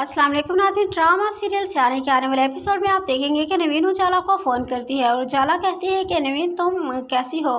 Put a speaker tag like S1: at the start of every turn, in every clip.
S1: अस्सलाम वालेकुम नाजिन drama serial से आने के आने वाले एपिसोड में आप देखेंगे कि नवीन उजाला को फ़ोन करती है और उजाला कहती है कि नवीन तुम कैसी हो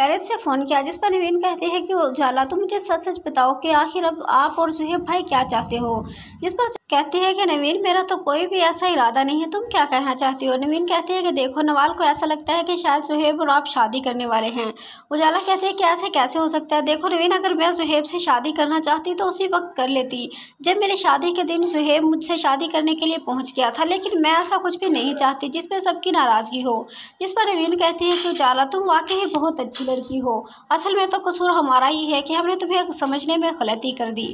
S1: खैरत से फ़ोन किया जिस पर नवीन कहती है कि उजाला तुम मुझे सच सच बताओ कि आखिर अब आप और सुहेब भाई क्या चाहते हो जिस पर कहती है कि नवीन मेरा तो कोई भी ऐसा इरादा नहीं है तुम क्या कहना चाहती हो नवीन कहती है कि देखो नवाल को ऐसा लगता है कि शायद सुहेब और आप शादी करने वाले हैं उजाला कहते हैं कि ऐसे कैसे हो सकता है देखो नवीन अगर मैं सुहेब से शादी करना चाहती तो उसी वक्त कर लेती जब मेरी शादी के दिन सुहेब मुझसे शादी करने के लिए पहुँच गया था लेकिन मैं ऐसा कुछ भी नहीं चाहती जिस पर सबकी नाराज़गी हो जिस पर नवीन कहती है कि उजाला तुम वाकई बहुत अच्छी लड़की हो असल में तो कसूर हमारा ही है कि हमने तुम्हें समझने में गलती कर दी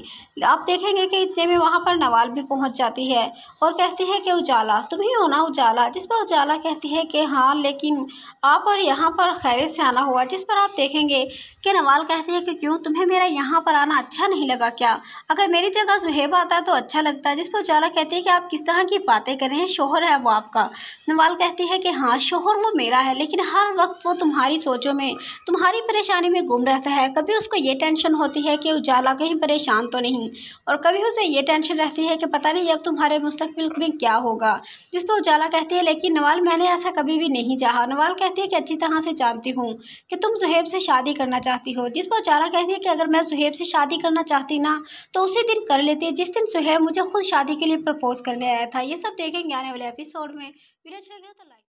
S1: आप देखेंगे कि इतने में वहाँ पर नवाल भी पहुंच जाती है और कहती है कि उजाला तुम ही हो ना उजाला जिस पर उजाला कहती है कि हाँ लेकिन आप और यहाँ पर खैर से आना हुआ जिस पर आप देखेंगे कि नवाल कहती है कि क्यों तुम्हें मेरा यहाँ पर आना अच्छा नहीं लगा क्या अगर मेरी जगह सुहेब आता तो अच्छा लगता है जिस पर उजाला कहती है कि आप किस तरह की बातें करें शोहर है वो आपका नवाल कहती है कि हाँ शोहर वो मेरा है लेकिन हर वक्त वो तुम्हारी सोचों में तुम्हारी परेशानी में गुम रहता है कभी उसको ये टेंशन होती है कि उजाला कहीं परेशान तो नहीं और कभी उसे ये टेंशन रहती है कि पता नहीं अब तुम्हारे मुस्तबिल में क्या होगा जिस पर उजाला कहती है लेकिन नवाल मैंने ऐसा कभी भी नहीं चाहा नवाल कहती है कि अच्छी तरह से जानती हूँ कि तुम जहेब से शादी करना चाहती हो जिस पर उजाला कहती है कि अगर मैं जुहेब से शादी करना चाहती ना तो उसी दिन कर लेती जिस दिन जहेब मुझे खुद शादी के लिए प्रपोज करने आया था ये सब देखेंगे आने वाले एपिसोड में वीडियो अच्छा लगे तो लाइक